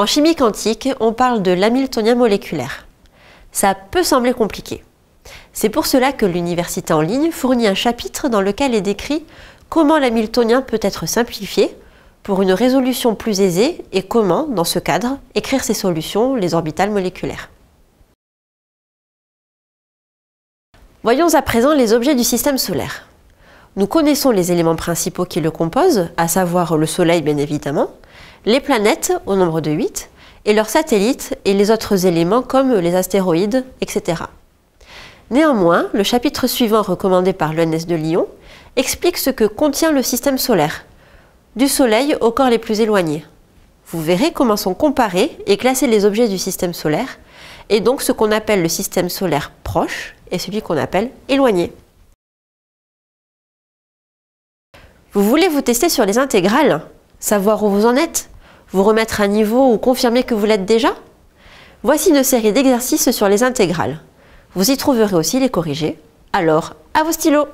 En chimie quantique, on parle de l'hamiltonien moléculaire. Ça peut sembler compliqué. C'est pour cela que l'université en ligne fournit un chapitre dans lequel est décrit comment l'hamiltonien peut être simplifié pour une résolution plus aisée et comment, dans ce cadre, écrire ses solutions, les orbitales moléculaires. Voyons à présent les objets du système solaire. Nous connaissons les éléments principaux qui le composent, à savoir le Soleil bien évidemment, les planètes au nombre de 8 et leurs satellites et les autres éléments comme les astéroïdes, etc. Néanmoins, le chapitre suivant recommandé par l'ENS de Lyon explique ce que contient le système solaire, du Soleil aux corps les plus éloignés. Vous verrez comment sont comparés et classés les objets du système solaire, et donc ce qu'on appelle le système solaire proche et celui qu'on appelle éloigné. Vous voulez vous tester sur les intégrales Savoir où vous en êtes vous remettre à niveau ou confirmer que vous l'êtes déjà Voici une série d'exercices sur les intégrales. Vous y trouverez aussi les corrigés. Alors, à vos stylos